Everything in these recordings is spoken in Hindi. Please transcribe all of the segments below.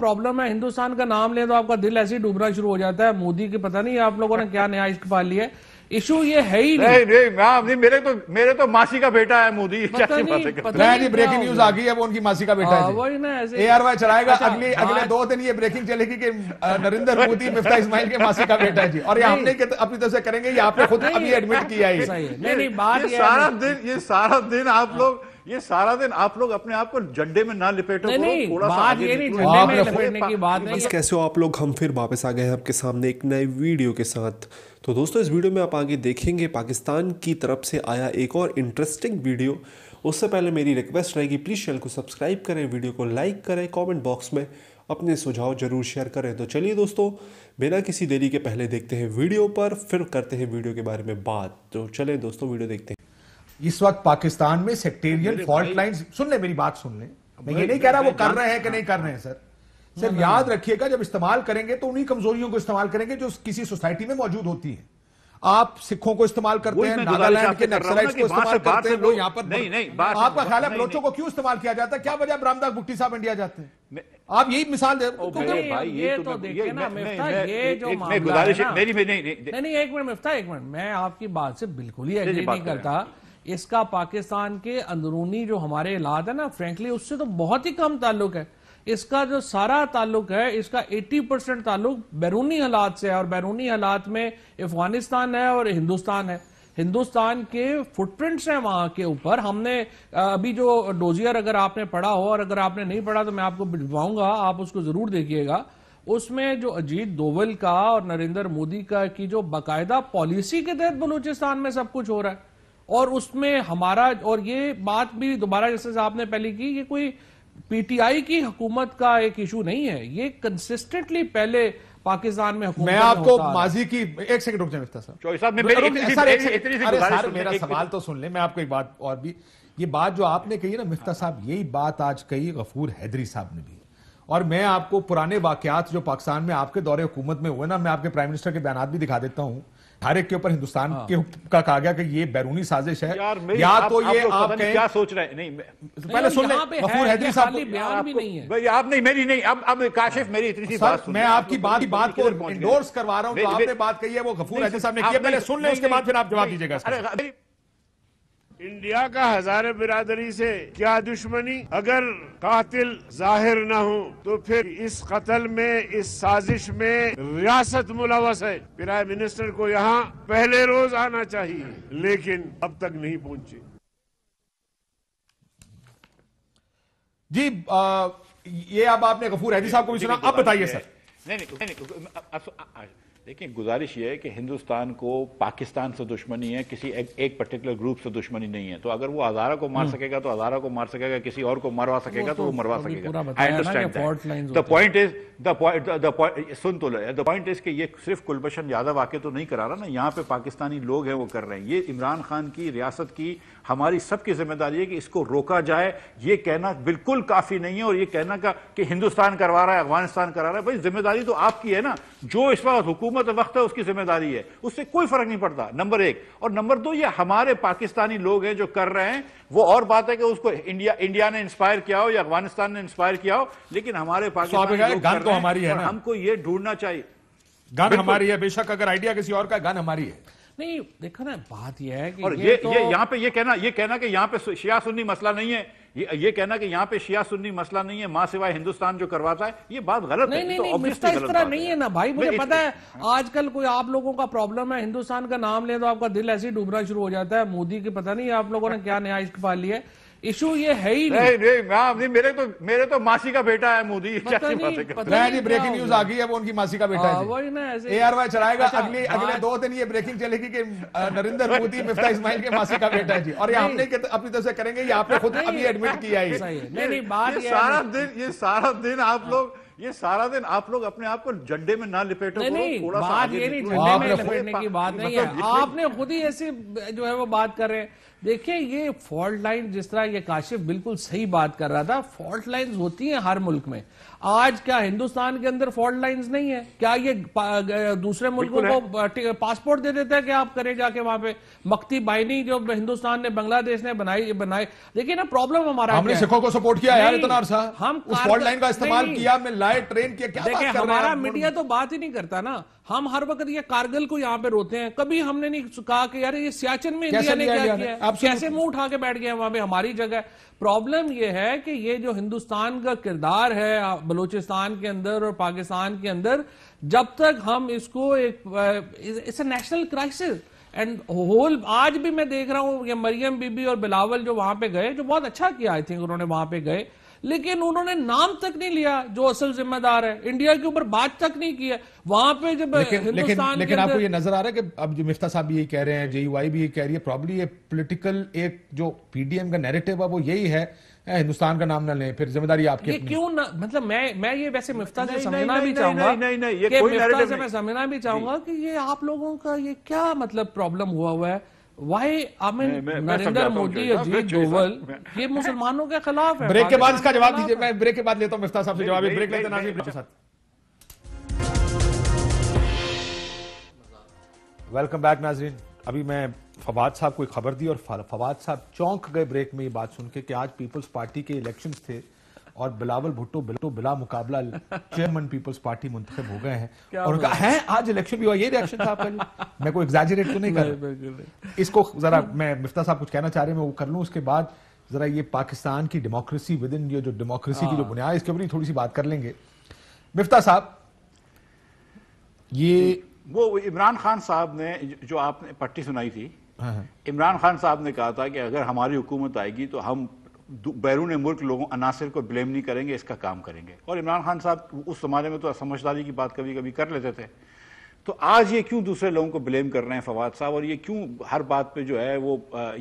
प्रॉब्लम है हिंदुस्तान का नाम लें तो आपका दिल ऐसे ही डूबना शुरू हो जाता है मोदी की पता नहीं आप लोगों ने क्या नया इश्क पाल लिया है इशू ये है ही नहीं नहीं, नहीं, नहीं मेरे तो मेरे तो मासी का बेटा है मोदी पता नहीं, ब्रेकिंग न्यूज आ गई है वो उनकी मासी का बेटा हाँ, है वही ना ऐसे एआरवाई चलाएगा अच्छा, अगले हाँ। अगले दो दिन ये ब्रेकिंग चलेगी कि नरेंद्र मोदी मिफ्ता इस्माइल के मासी का बेटा है जी और यहाँ हमने अपनी तरफ से करेंगे ये आपने खुद अभी एडमिट किया है सारा दिन ये सारा दिन आप लोग ये सारा दिन आप लोग अपने आप को झंडे में ना लिपेटो नहीं, नहीं, थोड़ा बात ये नहीं झंडे में लिपेटने की बात नहीं कैसे हो आप लोग हम फिर वापस आ गए हैं आपके सामने एक नए वीडियो के साथ तो दोस्तों इस वीडियो में आप आगे देखेंगे पाकिस्तान की तरफ से आया एक और इंटरेस्टिंग वीडियो उससे पहले मेरी रिक्वेस्ट रहेगी प्लीज़ चैनल को सब्सक्राइब करें वीडियो को लाइक करें कमेंट बॉक्स में अपने सुझाव जरूर शेयर करें तो चलिए दोस्तों बिना किसी देरी के पहले देखते हैं वीडियो पर फिर करते हैं वीडियो के बारे में बात तो चलें दोस्तों वीडियो देखते हैं इस वक्त पाकिस्तान में सेक्टेरियन फॉल्ट लाइन सुन ले मेरी बात सुन ले मैं ये नहीं कह रहा वो कर रहे हैं कि नहीं कर रहे हैं सर सर याद रखिएगा जब इस्तेमाल करेंगे तो उन्हीं कमजोरियों को इस्तेमाल करेंगे जो किसी सोसाइटी में मौजूद होती है आप सिखों को इस्तेमाल करते हैं नागालैंड के नक्सलाइट्स को इस्तेमाल करते हैं लोग यहाँ पर नहीं नहीं आपका ख्याल है बलोचों को क्यों इस्तेमाल किया जाता है क्या वजह रामदास भुट्टी साहब इंडिया जाते हैं आप यही मिसाल दे रहे भाई ये तो, तो देखिए ना मिफ्ता ये जो मामला है मेरी नहीं नहीं एक मिनट मिफ्ता एक मिनट मैं आपकी बात से बिल्कुल ही एग्री नहीं तो करता इसका पाकिस्तान के अंदरूनी जो हमारे इलाद है ना फ्रेंकली उससे तो बहुत ही कम ताल्लुक है इसका जो सारा ताल्लुक है इसका 80 परसेंट ताल्लुक बैरूनी हालात से है और बैरूनी हालात में अफगानिस्तान है और हिंदुस्तान है हिंदुस्तान के फुटप्रिंट्स हैं वहां के ऊपर हमने अभी जो डोजियर अगर आपने पढ़ा हो और अगर आपने नहीं पढ़ा तो मैं आपको भिजवाऊंगा आप उसको जरूर देखिएगा उसमें जो अजीत दोवल का और नरेंद्र मोदी का की जो बाकायदा पॉलिसी के तहत बलूचिस्तान में सब कुछ हो रहा है और उसमें हमारा और ये बात भी दोबारा जैसे साहब ने पहले की ये कोई पीटीआई की हुकूमत का एक इशू नहीं है ये कंसिस्टेंटली पहले पाकिस्तान में मैं आपको माजी की एक सेकंड रुक जाए साहब मेरा सवाल तो सुन ले मैं आपको एक बात और भी ये बात जो आपने कही ना मिफ्ता साहब यही बात आज कही गफूर हैदरी साहब ने भी और मैं आपको पुराने वाकयात जो पाकिस्तान में आपके दौरे हुकूमत में हुए ना मैं आपके प्राइम मिनिस्टर के बयान भी दिखा देता हूँ हर एक के ऊपर हिंदुस्तान हाँ। के का कहा गया कि ये बैरूनी साजिश है या तो आप, ये आप कहें क्या सोच रहे हैं नहीं तो पहले सुन ले मफूर हैदरी साहब बयान भी नहीं है भाई आप नहीं मेरी नहीं अब अब काशिफ मेरी इतनी सी बात मैं आपकी बात तो बात को इंडोर्स करवा रहा हूं तो जो आपने बात कही है वो गफूर हैदरी साहब ने किया पहले सुन ले उसके बाद फिर आप जवाब दीजिएगा इंडिया का हजारे बिरादरी से क्या दुश्मनी अगर कातिल जाहिर न हो तो फिर इस कत्ल में इस साजिश में रियासत मुलवस है प्राइम मिनिस्टर को यहाँ पहले रोज आना चाहिए लेकिन अब तक नहीं पहुंचे जी आ, ये अब आपने गफूर हैदी साहब को भी सुना अब बताइए सर नहीं नहीं नहीं, नहीं, नहीं नहीं, नहीं, नहीं, नहीं देखिए गुजारिश ये है कि हिंदुस्तान को पाकिस्तान से दुश्मनी है किसी एक, एक पर्टिकुलर ग्रुप से दुश्मनी नहीं है तो अगर वो हजारा को मार हम्म। सकेगा तो हजारा को मार सकेगा किसी और को मरवा सकेगा तो, तो वो मरवा सकेगा आई अंडरस्टैंड पॉइंट इज सुन तो द पॉइंट इज कि ये सिर्फ कुलभूषण यादव आके तो नहीं करा रहा ना यहाँ पे पाकिस्तानी लोग हैं वो कर रहे हैं ये इमरान खान की रियासत की हमारी सबकी जिम्मेदारी है कि इसको रोका जाए ये कहना बिल्कुल काफ़ी नहीं है और ये कहना का कि हिंदुस्तान करवा रहा है अफगानिस्तान करा रहा है भाई जिम्मेदारी तो आपकी है ना जो इस वक्त हुकूमत वक्त है उसकी जिम्मेदारी है उससे कोई फर्क नहीं पड़ता नंबर एक और नंबर दो ये हमारे पाकिस्तानी लोग हैं जो कर रहे हैं वो और बात है कि उसको इंडिया इंडिया ने इंस्पायर किया हो या अफगानिस्तान ने इंस्पायर किया हो लेकिन हमारे तो पाकिस्तान तो हमारी है हमको ये ढूंढना चाहिए गन हमारी है बेशक अगर आइडिया किसी और का गन हमारी है नहीं देखो ना बात यह है कि और ये ये, तो... ये यहाँ पे ये कहना ये कहना कि यहाँ पे शिया सुन्नी मसला नहीं है ये, ये कहना कि यहाँ पे शिया सुन्नी मसला नहीं है माँ सिवाय हिंदुस्तान जो करवाता है ये बात गलत नहीं, है नहीं, तो नहीं, इस तरह नहीं है ना भाई मुझे पता है आजकल कोई आप लोगों का प्रॉब्लम है हिंदुस्तान का नाम ले तो आपका दिल ऐसे ही डूबना शुरू हो जाता है मोदी की पता नहीं आप लोगों ने क्या न्याय पाल लिया है इशू ये है ही नहीं नहीं, नहीं नहीं मेरे तो मेरे तो मासी का बेटा है मोदी नहीं ब्रेकिंग न्यूज आ गई है वो उनकी मासी का बेटा हाँ, है वही ना ए आर वाई चलाएगा अच्छा, अगली हाँ। अगले दो दिन ये ब्रेकिंग चलेगी कि नरेंद्र मोदी अच्छा। मिफ्ता इस्माइल के मासी का बेटा है जी और ये हमने अपनी तरफ से करेंगे ये आपने खुद अभी एडमिट किया है सारा दिन ये सारा दिन आप लोग ये सारा दिन आप लोग अपने आप को झंडे में ना लिपेटो नहीं, नहीं थोड़ा बात ये नहीं झंडे में लिपेटने की बात नहीं है मतलब आपने खुद ही ऐसी जो है वो बात कर रहे हैं देखिए ये फॉल्ट लाइन जिस तरह ये काशिफ बिल्कुल सही बात कर रहा था फॉल्ट लाइंस होती हैं हर मुल्क में आज क्या हिंदुस्तान के अंदर फॉल्ट लाइंस नहीं है क्या ये दूसरे मुल्कों को पासपोर्ट दे देता है कि आप करें जाके वहां पे मक्ती बाइनी जो हिंदुस्तान ने बांग्लादेश ने बनाई बनाई देखिए ना प्रॉब्लम हमारा हमने सिखों को सपोर्ट किया यार इतना अरसा हम फॉल्ट लाइन का इस्तेमाल किया लाए ट्रेन किया देखिए हमारा मीडिया तो बात ही नहीं करता ना हम हर वक्त ये कारगिल को यहाँ पे रोते हैं कभी हमने नहीं कहा कि यार ये सियाचिन में इंडिया ने क्या किया कैसे मुंह उठा के बैठ गया वहां पे हमारी जगह प्रॉब्लम ये है कि ये जो हिंदुस्तान का किरदार है बलूचिस्तान के अंदर और पाकिस्तान के अंदर जब तक हम इसको एक it's national crisis and whole आज भी मैं देख रहा हूँ ये मरियम बीबी और बिलावल जो वहां पे गए जो बहुत अच्छा किया आई थिंक उन्होंने वहां पे गए लेकिन उन्होंने नाम तक नहीं लिया जो असल जिम्मेदार है इंडिया के ऊपर बात तक नहीं की है वहां पे जब लेकिन लेकिन, लेकिन आपको ये नजर आ रहा है कि अब जो मिफ्ता साहब यही कह रहे हैं वाई भी ये कह रही है प्रॉब्लम ये पॉलिटिकल एक जो पीडीएम का नेरेटिव है वो यही है हिंदुस्तान का नाम ना ले फिर जिम्मेदारी आपकी ये क्यों ना मतलब मैं मैं ये वैसे मिफ्ता से समझना भी चाहूंगा नहीं नहीं ये कोई से मैं समझना भी चाहूंगा कि ये आप लोगों का ये क्या मतलब प्रॉब्लम हुआ हुआ है वाई आई नरेंद्र मोदी अजीत डोवल ये मुसलमानों के खिलाफ है ब्रेक के बाद इसका जवाब दीजिए मैं ब्रेक के बाद लेता हूँ मिफ्ता साहब से जवाब ब्रेक लेते नाजी के साथ वेलकम बैक नाजरीन अभी मैं फवाद साहब को एक खबर दी और फवाद साहब चौंक गए ब्रेक में ये बात सुन के कि आज पीपल्स पार्टी के इलेक्शंस थे और बिलावल भुट्टो बिल्टो बिला मुकाबला चेयरमैन पीपल्स पार्टी मुंतब हो गए हैं और उनका है आज इलेक्शन भी हुआ ये रिएक्शन था आपका मैं कोई एग्जाजरेट तो नहीं कर रहा इसको जरा मैं मिफ्ता साहब कुछ कहना चाह रहे हैं मैं वो कर लूँ उसके बाद जरा ये पाकिस्तान की डेमोक्रेसी विद इन जो डेमोक्रेसी की जो हाँ। बुनियाद इसके ऊपर थोड़ी सी बात कर लेंगे मिफ्ता साहब ये वो इमरान खान साहब ने जो आपने पट्टी सुनाई थी हाँ, हाँ। इमरान खान साहब ने कहा था कि अगर हमारी हुकूमत आएगी तो हम बैरून मुल्क लोगों अनासर को ब्लेम नहीं करेंगे इसका काम करेंगे और इमरान खान साहब उस ज़माने में तो समझदारी की बात कभी कभी कर लेते थे तो आज ये क्यों दूसरे लोगों को ब्लेम कर रहे हैं फवाद साहब और ये क्यों हर बात पे जो है वो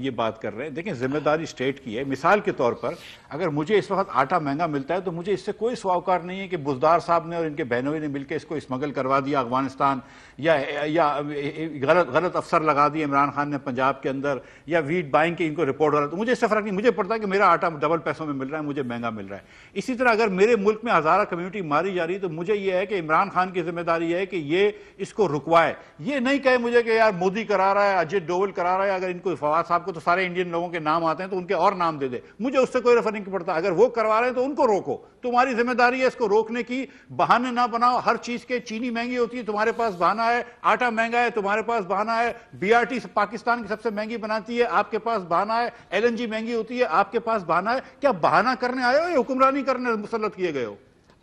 ये बात कर रहे हैं देखें जिम्मेदारी स्टेट की है मिसाल के तौर पर अगर मुझे इस वक्त आटा महंगा मिलता है तो मुझे इससे कोई स्वावकार नहीं है कि बुजदार साहब ने और इनके बहनोई ने मिलकर इसको स्मगल करवा दिया अफगानिस्तान या या गलत गलत अफसर लगा दिए इमरान खान ने पंजाब के अंदर या वीट बाइंग की इनको रिपोर्ट डाला तो मुझे इससे फ़र्क नहीं मुझे पड़ता है कि मेरा आटा डबल पैसों में मिल रहा है मुझे महंगा मिल रहा है इसी तरह अगर मेरे मुल्क में हज़ारा कम्यूनिटी मारी जा रही है तो मुझे यह है कि इमरान खान की जिम्मेदारी है कि ये इस इसको रुकवाए ये नहीं कहे मुझे कि यार मोदी करा रहा है अजय डोवल करा रहा है अगर इनको फवाद साहब को तो सारे इंडियन लोगों के नाम आते हैं तो उनके और नाम दे दे मुझे उससे कोई रेफर नहीं पड़ता अगर वो करवा रहे हैं तो उनको रोको तुम्हारी जिम्मेदारी है इसको रोकने की बहाने ना बनाओ हर चीज के चीनी महंगी होती है तुम्हारे पास बहाना है आटा महंगा है तुम्हारे पास बहाना है बी पाकिस्तान की सबसे महंगी बनाती है आपके पास बहाना है एल महंगी होती है आपके पास बहाना है क्या बहाना करने आए हो या हुक्मरानी करने मुसलत किए गए हो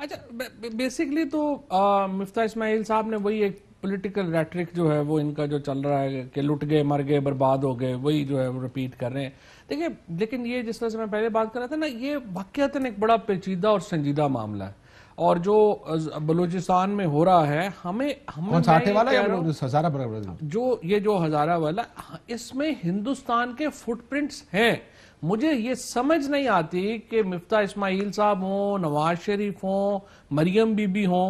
अच्छा बेसिकली तो मुफ्ता इसमाइल साहब ने वही एक पॉलिटिकल रेटरिक जो है वो इनका जो चल रहा है कि लुट गए मर गए बर्बाद हो गए वही जो है वो रिपीट कर रहे हैं देखिए लेकिन ये जिस तरह से मैं पहले बात कर रहा था ना ये वाक़ता एक बड़ा पेचीदा और संजीदा मामला है और जो बलूचिस्तान में हो रहा है हमें हमें वाला या हजारा जो ये जो हजारा वाला इसमें हिंदुस्तान के फुटप्रिंट्स हैं मुझे ये समझ नहीं आती कि मिफ्ता इस्माइल साहब हों नवाज शरीफ हों मरियम बीबी हों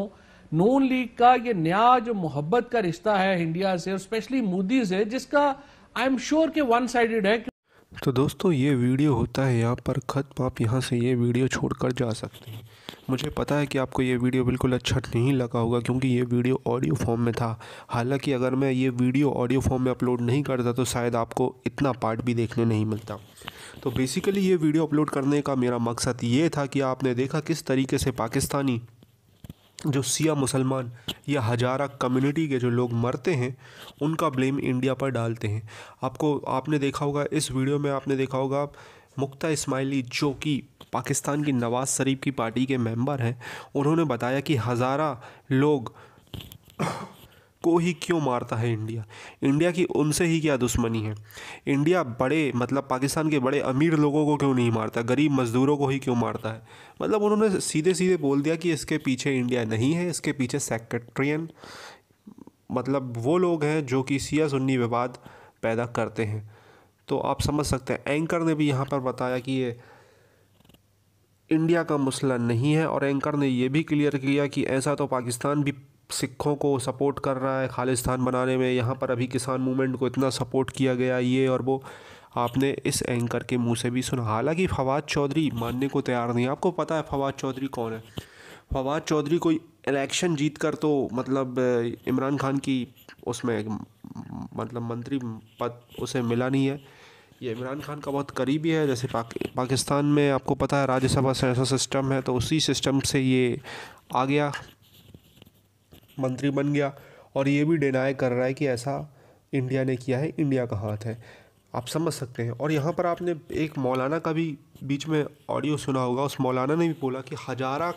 नून लीग का ये नया जो मोहब्बत का रिश्ता है इंडिया से और स्पेशली मोदी से जिसका आई एम श्योर के वन साइडेड है तो दोस्तों ये वीडियो होता है यहाँ पर ख़त्म आप यहाँ से ये वीडियो छोड़कर जा सकते हैं मुझे पता है कि आपको ये वीडियो बिल्कुल अच्छा नहीं लगा होगा क्योंकि ये वीडियो ऑडियो फॉर्म में था हालांकि अगर मैं ये वीडियो ऑडियो फॉर्म में अपलोड नहीं करता तो शायद आपको इतना पार्ट भी देखने नहीं मिलता तो बेसिकली ये वीडियो अपलोड करने का मेरा मकसद ये था कि आपने देखा किस तरीके से पाकिस्तानी जो सिया मुसलमान या हजारा कम्युनिटी के जो लोग मरते हैं उनका ब्लेम इंडिया पर डालते हैं आपको आपने देखा होगा इस वीडियो में आपने देखा होगा मुक्ता इस्माइली जो कि पाकिस्तान की नवाज़ शरीफ की पार्टी के मेंबर हैं उन्होंने बताया कि हज़ारा लोग को ही क्यों मारता है इंडिया इंडिया की उनसे ही क्या दुश्मनी है इंडिया बड़े मतलब पाकिस्तान के बड़े अमीर लोगों को क्यों नहीं मारता गरीब मजदूरों को ही क्यों मारता है मतलब उन्होंने सीधे सीधे बोल दिया कि इसके पीछे इंडिया नहीं है इसके पीछे सेक्रेटरियन मतलब वो लोग हैं जो कि सिया सुन्नी विवाद पैदा करते हैं तो आप समझ सकते हैं एंकर ने भी यहाँ पर बताया कि ये इंडिया का मसला नहीं है और एंकर ने यह भी क्लियर किया कि ऐसा तो पाकिस्तान भी सिखों को सपोर्ट कर रहा है खालिस्तान बनाने में यहाँ पर अभी किसान मूवमेंट को इतना सपोर्ट किया गया ये और वो आपने इस एंकर के मुंह से भी सुना हालांकि फवाद चौधरी मानने को तैयार नहीं आपको पता है फवाद चौधरी कौन है फवाद चौधरी कोई इलेक्शन जीत कर तो मतलब इमरान खान की उसमें मतलब मंत्री पद उसे मिला नहीं है ये इमरान खान का बहुत करीबी है जैसे पाक, पाकिस्तान में आपको पता है राज्यसभा से ऐसा सिस्टम है तो उसी सिस्टम से ये आ गया मंत्री बन गया और ये भी डिनाई कर रहा है कि ऐसा इंडिया ने किया है इंडिया का हाथ है आप समझ सकते हैं और यहाँ पर आपने एक मौलाना का भी बीच में ऑडियो सुना होगा उस मौलाना ने भी बोला कि हजारा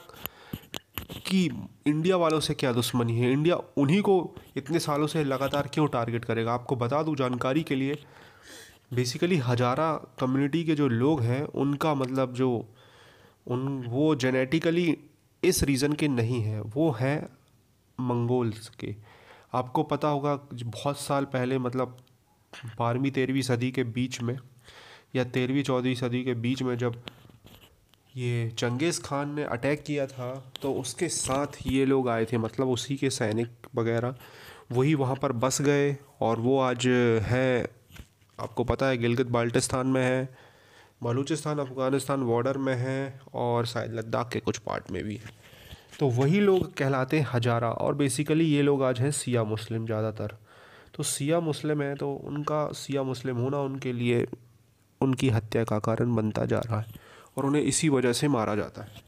की इंडिया वालों से क्या दुश्मनी है इंडिया उन्हीं को इतने सालों से लगातार क्यों टारगेट करेगा आपको बता दूँ जानकारी के लिए बेसिकली हजारा कम्युनिटी के जो लोग हैं उनका मतलब जो उन वो जेनेटिकली इस रीज़न के नहीं है वो हैं मंगोल्स के आपको पता होगा बहुत साल पहले मतलब बारहवीं तेरहवीं सदी के बीच में या तेरहवीं चौदहवीं सदी के बीच में जब ये चंगेज़ खान ने अटैक किया था तो उसके साथ ये लोग आए थे मतलब उसी के सैनिक वगैरह वही वहाँ पर बस गए और वो आज है आपको पता है गिलगित बाल्टिस्तान में है बलूचिस्तान अफ़गानिस्तान बॉर्डर में है और शायद लद्दाख के कुछ पार्ट में भी है तो वही लोग कहलाते हैं हजारा और बेसिकली ये लोग आज हैं सिया मुस्लिम ज़्यादातर तो सिया मुस्लिम है तो उनका सिया मुस्लिम होना उनके लिए उनकी हत्या का कारण बनता जा रहा है और उन्हें इसी वजह से मारा जाता है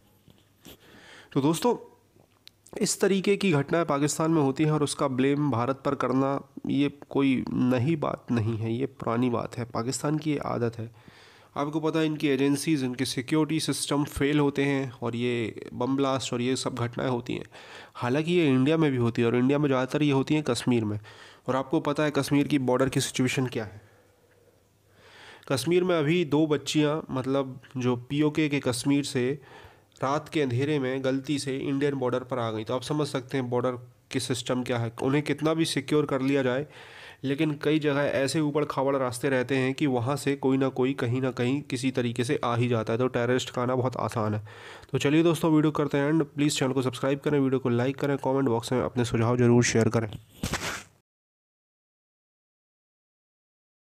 तो दोस्तों इस तरीके की घटनाएं पाकिस्तान में होती हैं और उसका ब्लेम भारत पर करना ये कोई नई बात नहीं है ये पुरानी बात है पाकिस्तान की ये आदत है आपको पता है इनकी एजेंसीज़ इनके सिक्योरिटी सिस्टम फेल होते हैं और ये बम ब्लास्ट और ये सब घटनाएं होती हैं हालांकि ये इंडिया में भी होती है और इंडिया में ज़्यादातर ये होती हैं कश्मीर में और आपको पता है कश्मीर की बॉर्डर की सिचुएशन क्या है कश्मीर में अभी दो बच्चियाँ मतलब जो पी के कश्मीर से रात के अंधेरे में गलती से इंडियन बॉर्डर पर आ गई तो आप समझ सकते हैं बॉर्डर के सिस्टम क्या है उन्हें कितना भी सिक्योर कर लिया जाए लेकिन कई जगह ऐसे ऊपर खाबड़ रास्ते रहते हैं कि वहाँ से कोई ना कोई कहीं ना कहीं किसी तरीके से आ ही जाता है तो टेररिस्ट का आना बहुत आसान है तो चलिए दोस्तों वीडियो करते हैं एंड प्लीज़ चैनल को सब्सक्राइब करें वीडियो को लाइक करें कॉमेंट बॉक्स में अपने सुझाव ज़रूर शेयर करें